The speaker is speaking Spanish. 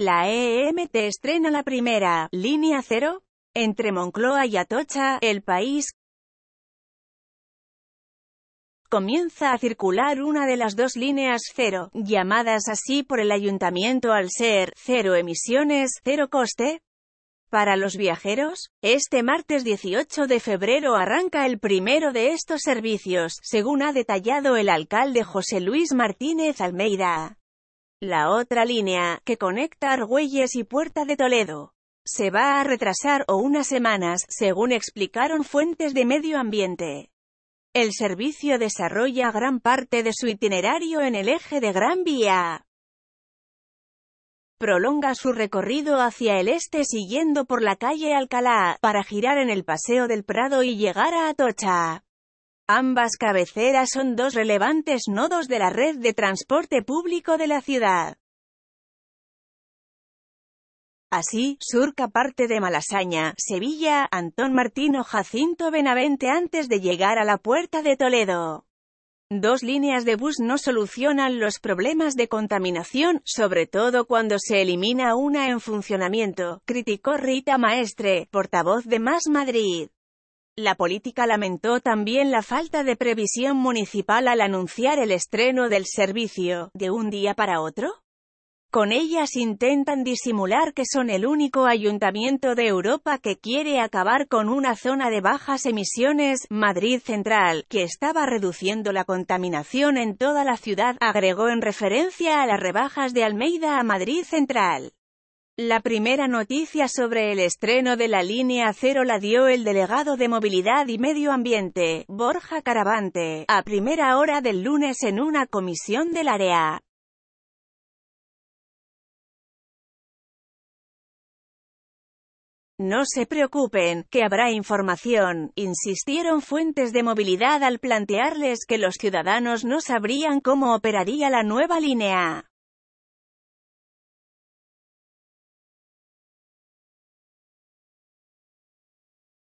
La EMT estrena la primera, línea cero, entre Moncloa y Atocha, el país. Comienza a circular una de las dos líneas cero, llamadas así por el ayuntamiento al ser cero emisiones, cero coste, para los viajeros, este martes 18 de febrero arranca el primero de estos servicios, según ha detallado el alcalde José Luis Martínez Almeida. La otra línea, que conecta Argüelles y Puerta de Toledo, se va a retrasar o unas semanas, según explicaron fuentes de medio ambiente. El servicio desarrolla gran parte de su itinerario en el eje de Gran Vía. Prolonga su recorrido hacia el este siguiendo por la calle Alcalá, para girar en el Paseo del Prado y llegar a Atocha. Ambas cabeceras son dos relevantes nodos de la red de transporte público de la ciudad. Así, surca parte de Malasaña, Sevilla, Antón Martino Jacinto Benavente antes de llegar a la puerta de Toledo. Dos líneas de bus no solucionan los problemas de contaminación, sobre todo cuando se elimina una en funcionamiento, criticó Rita Maestre, portavoz de Más Madrid. La política lamentó también la falta de previsión municipal al anunciar el estreno del servicio, de un día para otro. Con ellas intentan disimular que son el único ayuntamiento de Europa que quiere acabar con una zona de bajas emisiones, Madrid Central, que estaba reduciendo la contaminación en toda la ciudad, agregó en referencia a las rebajas de Almeida a Madrid Central. La primera noticia sobre el estreno de la línea cero la dio el delegado de Movilidad y Medio Ambiente, Borja Carabante, a primera hora del lunes en una comisión del área. No se preocupen, que habrá información, insistieron fuentes de movilidad al plantearles que los ciudadanos no sabrían cómo operaría la nueva línea.